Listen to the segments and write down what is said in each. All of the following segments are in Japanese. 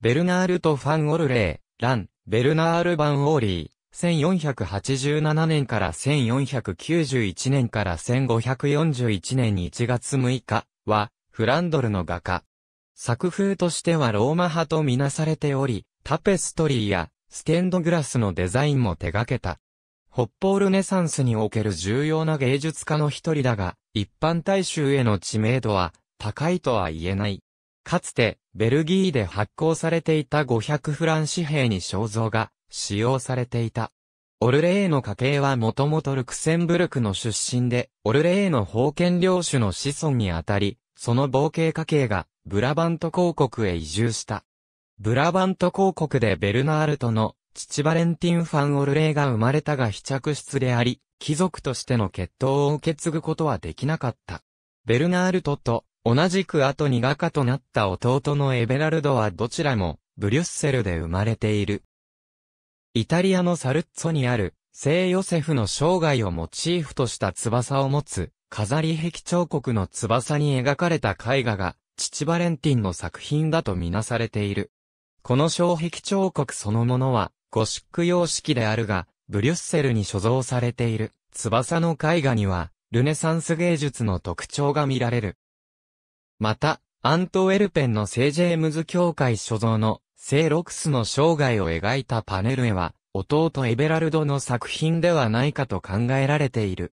ベルナールとファン・オルレー、ラン、ベルナール・バン・オーリー、1487年から1491年から1541年1月6日は、フランドルの画家。作風としてはローマ派とみなされており、タペストリーやステンドグラスのデザインも手掛けた。北方ルネサンスにおける重要な芸術家の一人だが、一般大衆への知名度は高いとは言えない。かつて、ベルギーで発行されていた500フラン紙幣に肖像が使用されていた。オルレーの家系はもともとルクセンブルクの出身で、オルレーの封建領主の子孫にあたり、その冒険家系がブラバント公国へ移住した。ブラバント公国でベルナールトの父バレンティン・ファン・オルレーが生まれたが非着室であり、貴族としての血統を受け継ぐことはできなかった。ベルナールトと同じく後に画家となった弟のエベラルドはどちらも、ブリュッセルで生まれている。イタリアのサルッツォにある、聖ヨセフの生涯をモチーフとした翼を持つ、飾り壁彫刻の翼に描かれた絵画が、父バレンティンの作品だとみなされている。この障壁彫刻そのものは、ゴシック様式であるが、ブリュッセルに所蔵されている、翼の絵画には、ルネサンス芸術の特徴が見られる。また、アントウェルペンの聖ジェームズ教会所蔵の聖ロクスの生涯を描いたパネル絵は、弟エベラルドの作品ではないかと考えられている。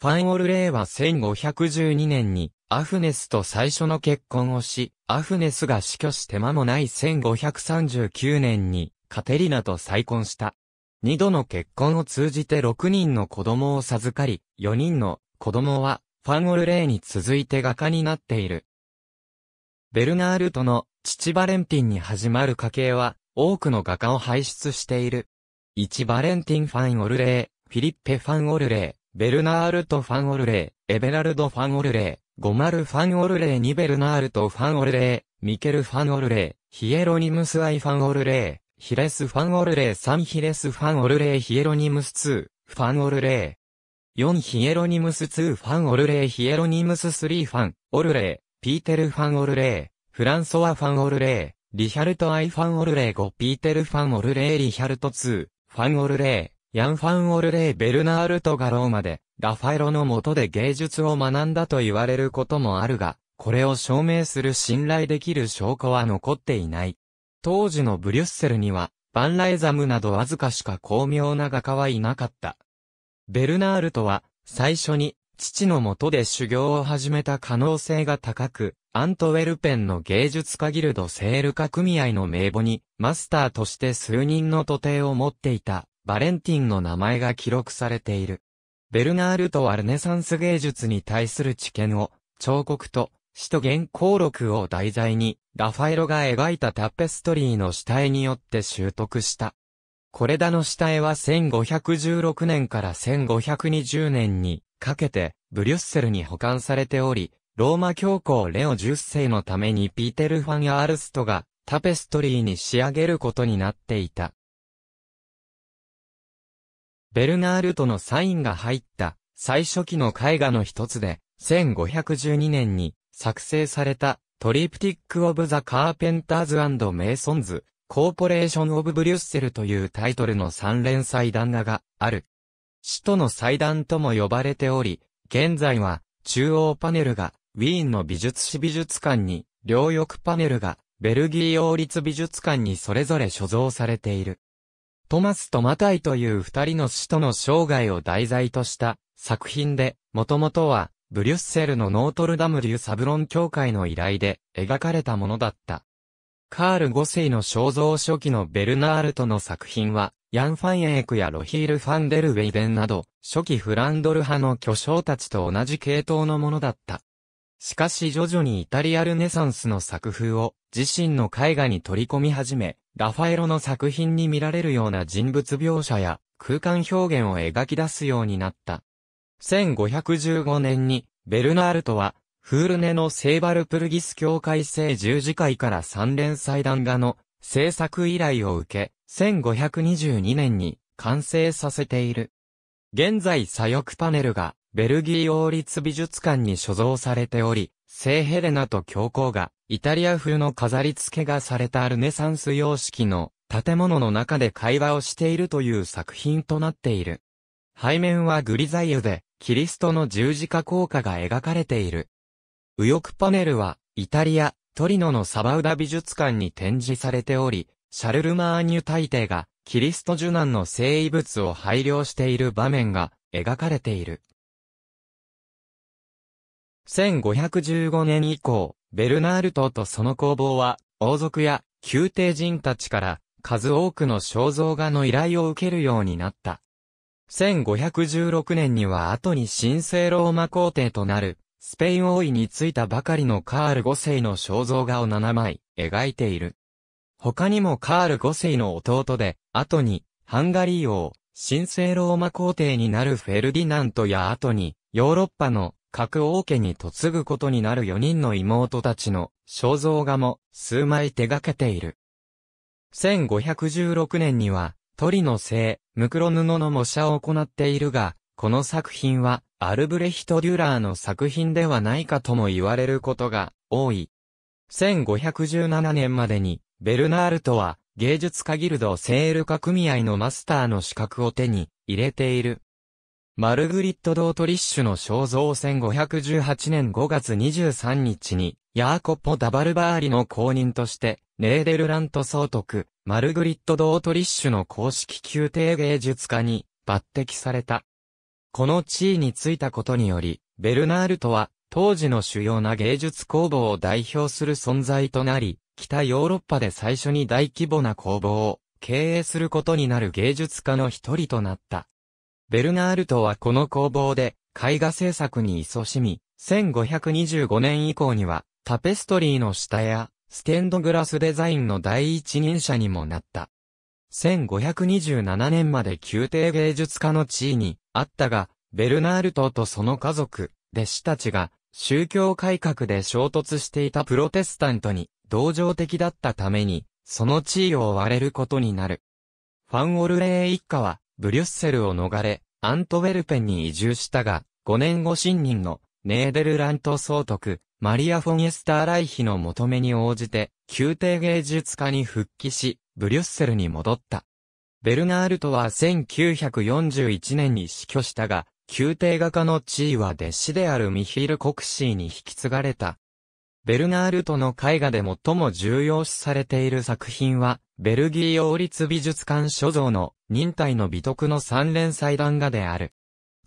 ファンオルレーは1512年にアフネスと最初の結婚をし、アフネスが死去して間もない1539年にカテリナと再婚した。二度の結婚を通じて6人の子供を授かり、4人の子供はファンオルレーに続いて画家になっている。ベルナールトの父バレンティンに始まる家系は、多くの画家を輩出している。1バレンティン・ファン・オルレー、フィリッペ・ファン・オルレー、ベルナールト・ファン・オルレー、エベラルド・ファン・オルレー、ゴマル・ファン・オルレーニベルナールト・ファン・オルレー、ミケル・ファン・オルレー、ヒエロニムス・アイ・ファン・オルレー、ヒレス・ファン・オルレー、サン・ヒレス・ファン・オルレー、ヒエロニムス2、ファン・オルレー、4ヒエロニムス2ファンオルレーヒエロニムス3ファンオルレーピーテル・ファン・オルレー、フランソワ・ファン・オルレー、リヒャルト・アイ・ファン・オルレー5、ピーテル・ファン・オルレー、リヒャルト2、ファン・オルレー、ヤン・ファン・オルレー、ベルナールト・ガローまで、ラファエロの下で芸術を学んだと言われることもあるが、これを証明する信頼できる証拠は残っていない。当時のブリュッセルには、バンライザムなどわずかしか巧妙な画家はいなかった。ベルナールトは、最初に、父のもとで修行を始めた可能性が高く、アントウェルペンの芸術家ギルドセール化組合の名簿に、マスターとして数人の徒弟を持っていた、バレンティンの名前が記録されている。ベルナールトはルネサンス芸術に対する知見を、彫刻と、使徒原稿録を題材に、ラファエロが描いたタペストリーの下絵によって習得した。これらの下絵は1516年から1520年にかけて、ブリュッセルに保管されており、ローマ教皇レオ10世のためにピーテル・ファン・アールストがタペストリーに仕上げることになっていた。ベルナールとのサインが入った最初期の絵画の一つで、1512年に作成されたトリプティック・オブ・ザ・カーペンターズ・メイソンズ・コーポレーション・オブ・ブリュッセルというタイトルの3連載談那がある。使徒の祭壇とも呼ばれており、現在は中央パネルがウィーンの美術史美術館に、両翼パネルがベルギー王立美術館にそれぞれ所蔵されている。トマスとマタイという二人の使徒の生涯を題材とした作品で、もともとはブリュッセルのノートルダム・デュ・サブロン教会の依頼で描かれたものだった。カール5世の肖像初期のベルナールトの作品は、ヤン・ファンエークやロヒール・ファンデルウェイデンなど、初期フランドル派の巨匠たちと同じ系統のものだった。しかし徐々にイタリアルネサンスの作風を自身の絵画に取り込み始め、ラファエロの作品に見られるような人物描写や空間表現を描き出すようになった。1515年にベルナールトはフールネのセイバルプルギス教会聖十字会から三連祭壇画の制作依頼を受け、1522年に完成させている。現在左翼パネルがベルギー王立美術館に所蔵されており、聖ヘレナと教皇がイタリア風の飾り付けがされたルネサンス様式の建物の中で会話をしているという作品となっている。背面はグリザイユでキリストの十字架効果が描かれている。右翼パネルは、イタリア、トリノのサバウダ美術館に展示されており、シャルル・マーニュ大帝が、キリスト受難の聖遺物を配慮している場面が描かれている。1515年以降、ベルナールトとその工房は、王族や宮廷人たちから数多くの肖像画の依頼を受けるようになった。1516年には後に神聖ローマ皇帝となるスペイン王位についたばかりのカール5世の肖像画を7枚描いている。他にもカール5世の弟で、後に、ハンガリー王、神聖ローマ皇帝になるフェルディナントや後に、ヨーロッパの各王家に嫁ぐことになる4人の妹たちの肖像画も数枚手掛けている。1516年には、トリの聖、ムクロ布の模写を行っているが、この作品はアルブレヒト・デュラーの作品ではないかとも言われることが多い。1517年までに、ベルナールトは芸術家ギルドセール化組合のマスターの資格を手に入れている。マルグリット・ドートリッシュの肖像1518年5月23日に、ヤーコポ・ダバルバーリの公認として、ネーデルラント総督、マルグリット・ドートリッシュの公式宮廷芸術家に抜擢された。この地位についたことにより、ベルナールトは、当時の主要な芸術工房を代表する存在となり、北ヨーロッパで最初に大規模な工房を経営することになる芸術家の一人となった。ベルナールトはこの工房で絵画制作に勤しみ、1525年以降にはタペストリーの下やステンドグラスデザインの第一人者にもなった。1527年まで宮廷芸術家の地位にあったが、ベルナールトとその家族、弟子たちが、宗教改革で衝突していたプロテスタントに、同情的だったために、その地位を追われることになる。ファン・オルレー一家は、ブリュッセルを逃れ、アントウェルペンに移住したが、5年後新任の、ネーデルラント総督、マリア・フォン・エスター・ライヒの求めに応じて、宮廷芸術家に復帰し、ブリュッセルに戻った。ベルナールトは1941年に死去したが、宮廷画家の地位は弟子であるミヒル・コクシーに引き継がれた。ベルナールトの絵画で最も重要視されている作品は、ベルギー王立美術館所蔵の忍耐の美徳の三連祭壇画である。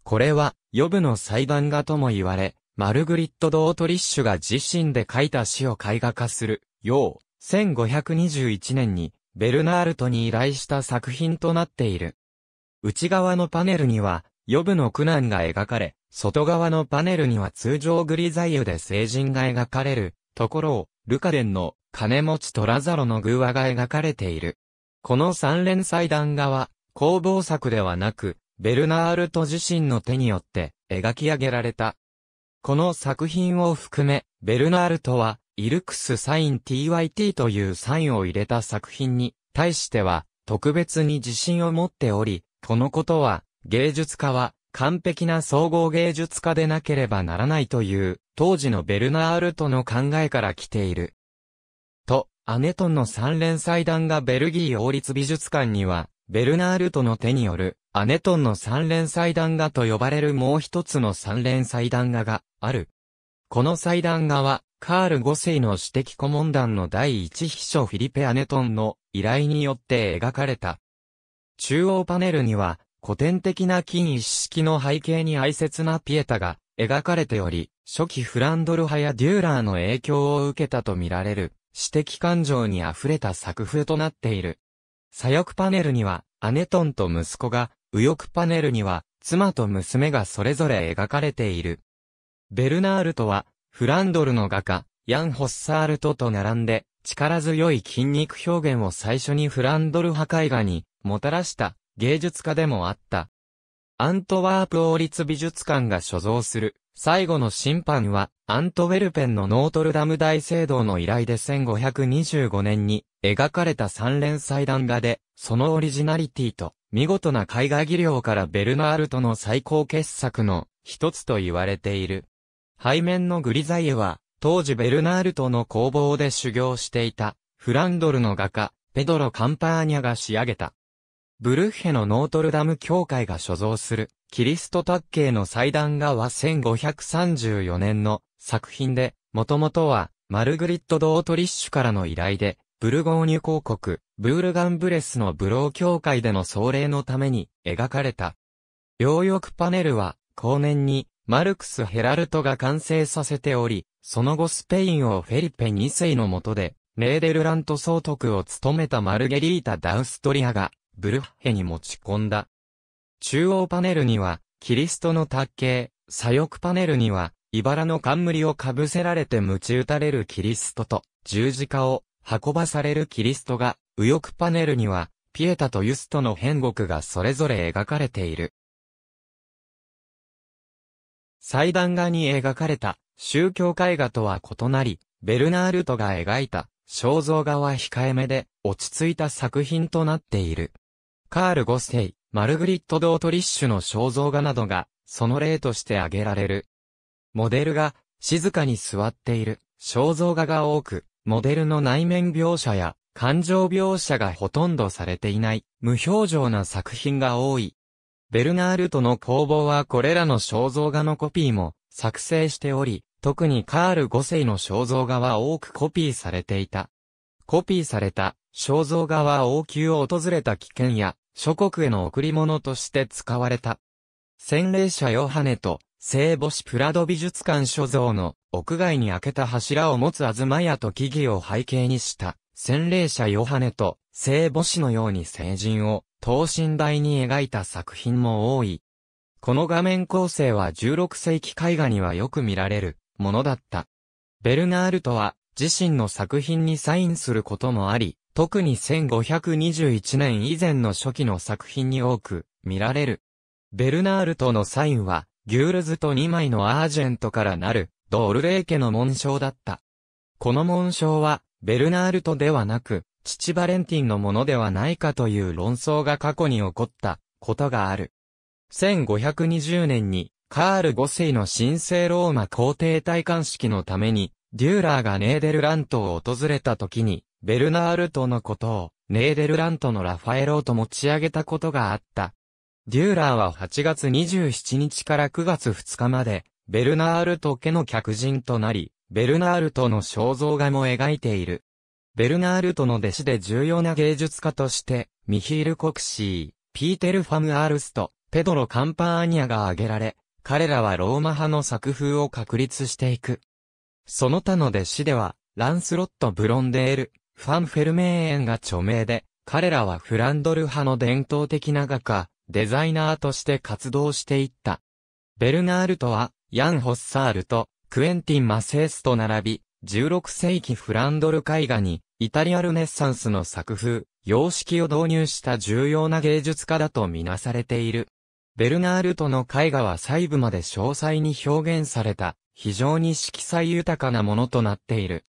これは、予部の祭壇画とも言われ、マルグリット・ドートリッシュが自身で描いた詩を絵画化する、よう、1521年にベルナールトに依頼した作品となっている。内側のパネルには、予部の苦難が描かれ、外側のパネルには通常グリザイユで聖人が描かれる、ところを、ルカデンの金持ちトラザロの偶話が描かれている。この三連祭壇画は、工房作ではなく、ベルナールト自身の手によって描き上げられた。この作品を含め、ベルナールトは、イルクスサイン TYT というサインを入れた作品に対しては特別に自信を持っており、このことは芸術家は完璧な総合芸術家でなければならないという当時のベルナールとの考えから来ている。と、アネトンの三連祭壇がベルギー王立美術館には、ベルナールトの手による、アネトンの三連祭壇画と呼ばれるもう一つの三連祭壇画がある。この祭壇画は、カール5世の私的顧問団の第一秘書フィリペ・アネトンの依頼によって描かれた。中央パネルには、古典的な金一式の背景に哀切なピエタが描かれており、初期フランドル派やデューラーの影響を受けたとみられる、私的感情に溢れた作風となっている。左翼パネルには、アネトンと息子が、右翼パネルには、妻と娘がそれぞれ描かれている。ベルナールとは、フランドルの画家、ヤン・ホッサールトと並んで、力強い筋肉表現を最初にフランドル破壊画に、もたらした芸術家でもあった。アントワープ王立美術館が所蔵する、最後の審判は、アントウェルペンのノートルダム大聖堂の依頼で1525年に描かれた三連祭壇画で、そのオリジナリティと、見事な絵画技量からベルナールトの最高傑作の一つと言われている。背面のグリザイエは、当時ベルナールとの工房で修行していた、フランドルの画家、ペドロ・カンパーニャが仕上げた。ブルッヘのノートルダム教会が所蔵する、キリスト卓系の祭壇画は1534年の作品で、もともとは、マルグリット・ドートリッシュからの依頼で、ブルゴーニュ公国、ブールガンブレスのブロー教会での奏麗のために描かれた。両翼パネルは、後年にマルクス・ヘラルトが完成させており、その後スペインをフェリペ2世の下で、ネーデルラント総督を務めたマルゲリータ・ダウストリアが、ブルッヘに持ち込んだ。中央パネルには、キリストの卓形、左翼パネルには、茨の冠をかぶせられて鞭打たれるキリストと、十字架を運ばされるキリストが、右翼パネルには、ピエタとユストの変国がそれぞれ描かれている。祭壇画に描かれた宗教絵画とは異なり、ベルナールトが描いた肖像画は控えめで落ち着いた作品となっている。カール・ゴステイ、マルグリット・ドートリッシュの肖像画などがその例として挙げられる。モデルが静かに座っている肖像画が多く、モデルの内面描写や感情描写がほとんどされていない無表情な作品が多い。ベルナールとの工房はこれらの肖像画のコピーも作成しており、特にカール5世の肖像画は多くコピーされていた。コピーされた肖像画は王宮を訪れた危険や諸国への贈り物として使われた。洗礼者ヨハネと聖母子プラド美術館所蔵の屋外に開けた柱を持つアズマヤと木々を背景にした洗礼者ヨハネと聖母子のように聖人を等身大に描いた作品も多い。この画面構成は16世紀絵画にはよく見られるものだった。ベルナールトは自身の作品にサインすることもあり、特に1521年以前の初期の作品に多く見られる。ベルナールトのサインは、ギュールズと2枚のアージェントからなる、ドールレー家の紋章だった。この紋章は、ベルナールトではなく、父バレンティンのものではないかという論争が過去に起こったことがある。1520年にカール5世の神聖ローマ皇帝戴冠式のためにデューラーがネーデルラントを訪れた時にベルナールトのことをネーデルラントのラファエローと持ち上げたことがあった。デューラーは8月27日から9月2日までベルナールト家の客人となり、ベルナールトの肖像画も描いている。ベルナールトの弟子で重要な芸術家として、ミヒール・コクシー、ピーテル・ファム・アールスト、ペドロ・カンパーニアが挙げられ、彼らはローマ派の作風を確立していく。その他の弟子では、ランスロット・ブロンデール、ファン・フェルメーエンが著名で、彼らはフランドル派の伝統的な画家、デザイナーとして活動していった。ベルナールトは、ヤン・ホッサールと、クエンティン・マセースと並び、16世紀フランドル絵画に、イタリアルネッサンスの作風、様式を導入した重要な芸術家だとみなされている。ベルナールトの絵画は細部まで詳細に表現された、非常に色彩豊かなものとなっている。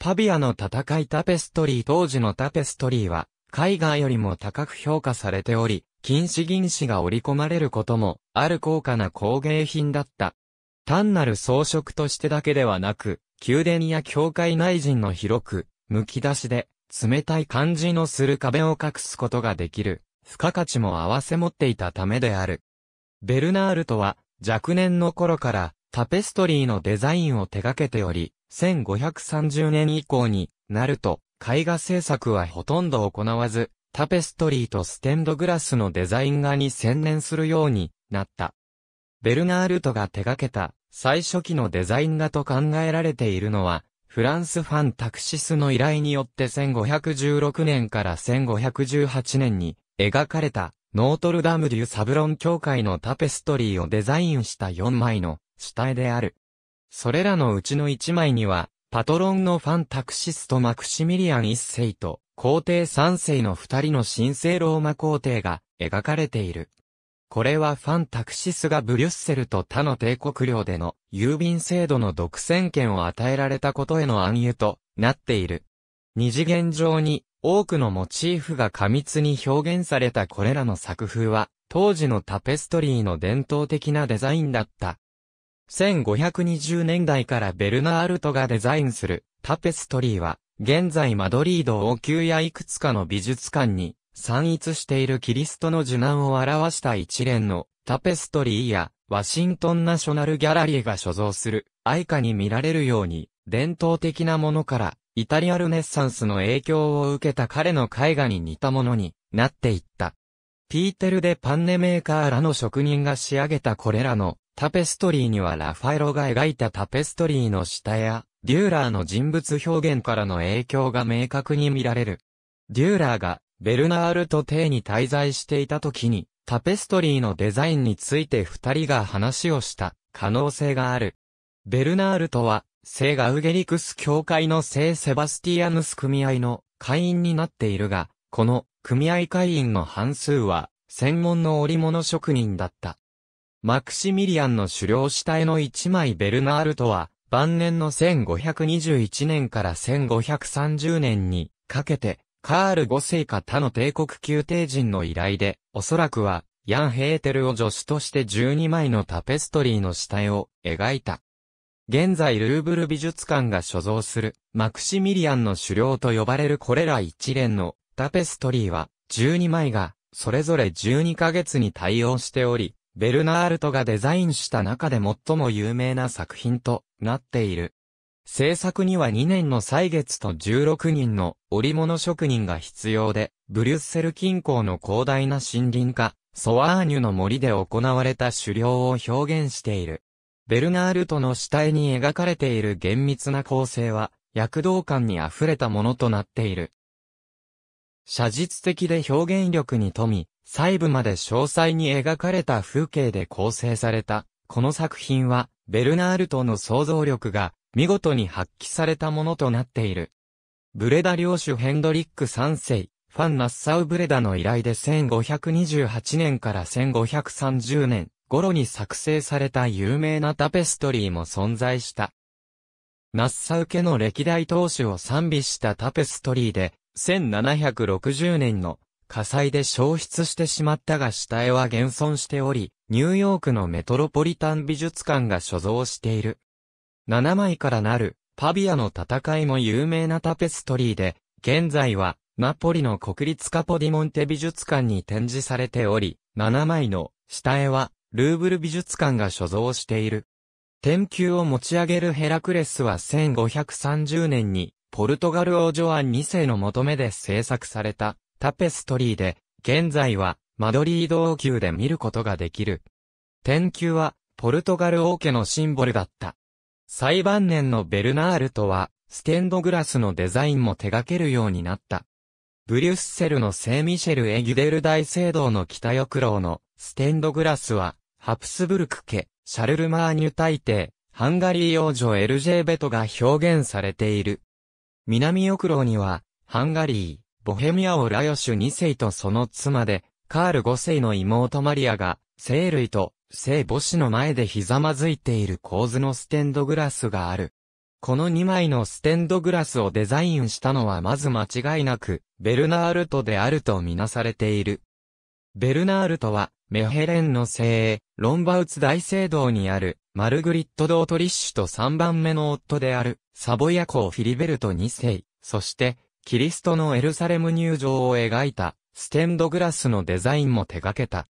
パビアの戦いタペストリー当時のタペストリーは、絵画よりも高く評価されており、金紙銀紙が織り込まれることも、ある高価な工芸品だった。単なる装飾としてだけではなく、宮殿や教会内陣の広く、剥き出しで、冷たい感じのする壁を隠すことができる、付加価値も合わせ持っていたためである。ベルナールトは、若年の頃から、タペストリーのデザインを手掛けており、1530年以降になると、絵画制作はほとんど行わず、タペストリーとステンドグラスのデザイン画に専念するようになった。ベルナールトが手掛けた最初期のデザイン画と考えられているのは、フランスファンタクシスの依頼によって1516年から1518年に描かれたノートルダム・デュ・サブロン教会のタペストリーをデザインした4枚の下絵である。それらのうちの1枚には、パトロンのファンタクシストマクシミリアン1世と皇帝3世の2人の神聖ローマ皇帝が描かれている。これはファンタクシスがブリュッセルと他の帝国領での郵便制度の独占権を与えられたことへの暗喩となっている。二次元上に多くのモチーフが過密に表現されたこれらの作風は当時のタペストリーの伝統的なデザインだった。1520年代からベルナールトがデザインするタペストリーは現在マドリード王宮やいくつかの美術館に散逸しているキリストの受難を表した一連のタペストリーやワシントンナショナルギャラリーが所蔵する愛花に見られるように伝統的なものからイタリアルネッサンスの影響を受けた彼の絵画に似たものになっていった。ピーテル・でパンネメーカーらの職人が仕上げたこれらのタペストリーにはラファエロが描いたタペストリーの下やデューラーの人物表現からの影響が明確に見られる。デューラーがベルナールとテイに滞在していた時に、タペストリーのデザインについて二人が話をした可能性がある。ベルナールとは、聖ガウゲリクス教会の聖セバスティアヌス組合の会員になっているが、この組合会員の半数は、専門の織物職人だった。マクシミリアンの狩猟死体の一枚ベルナールとは、晩年の1521年から1530年にかけて、カール5世か他の帝国宮廷人の依頼で、おそらくは、ヤン・ヘーテルを助手として12枚のタペストリーの下絵を描いた。現在ルーブル美術館が所蔵するマクシミリアンの狩猟と呼ばれるこれら一連のタペストリーは12枚がそれぞれ12ヶ月に対応しており、ベルナールトがデザインした中で最も有名な作品となっている。制作には2年の歳月と16人の織物職人が必要で、ブリュッセル近郊の広大な森林化、ソワーニュの森で行われた狩猟を表現している。ベルナールトの死体に描かれている厳密な構成は、躍動感に溢れたものとなっている。写実的で表現力に富み、細部まで詳細に描かれた風景で構成された、この作品は、ベルナールトの想像力が見事に発揮されたものとなっている。ブレダ領主ヘンドリック3世、ファン・ナッサウ・ブレダの依頼で1528年から1530年頃に作成された有名なタペストリーも存在した。ナッサウ家の歴代当主を賛美したタペストリーで、1760年の火災で消失してしまったが下絵は現存しており、ニューヨークのメトロポリタン美術館が所蔵している。7枚からなる、パビアの戦いも有名なタペストリーで、現在は、ナポリの国立カポディモンテ美術館に展示されており、7枚の下絵は、ルーブル美術館が所蔵している。天球を持ち上げるヘラクレスは1530年に、ポルトガル王女アン2世の求めで制作されたタペストリーで、現在はマドリード王宮で見ることができる。天球はポルトガル王家のシンボルだった。最晩年のベルナールとは、ステンドグラスのデザインも手掛けるようになった。ブリュッセルの聖ミシェル・エギュデル大聖堂の北翼楼のステンドグラスは、ハプスブルク家、シャルル・マーニュ大帝、ハンガリー王女エルジェーベトが表現されている。南翼楼には、ハンガリー、ボヘミアをラヨシュ2世とその妻で、カール5世の妹マリアが、聖類と聖母子の前でひざまずいている構図のステンドグラスがある。この2枚のステンドグラスをデザインしたのはまず間違いなく、ベルナールトであるとみなされている。ベルナールトは、メヘレンの精鋭、ロンバウツ大聖堂にある、マルグリット・ドートリッシュと3番目の夫である、サボヤコフィリベルト2世、そして、キリストのエルサレム入場を描いた、ステンドグラスのデザインも手掛けた。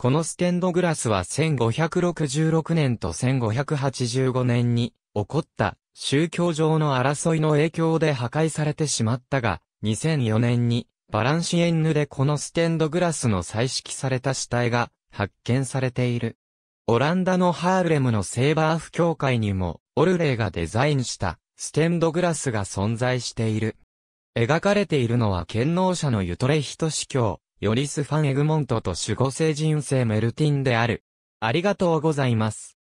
このステンドグラスは1566年と1585年に起こった宗教上の争いの影響で破壊されてしまったが、2004年にバランシエンヌでこのステンドグラスの彩色された死体が発見されている。オランダのハールレムのセーバーフ協会にも、オルレイがデザインしたステンドグラスが存在している。描かれているのは剣能者のユトレヒト司教、ヨリス・ファン・エグモントと守護聖人生メルティンである。ありがとうございます。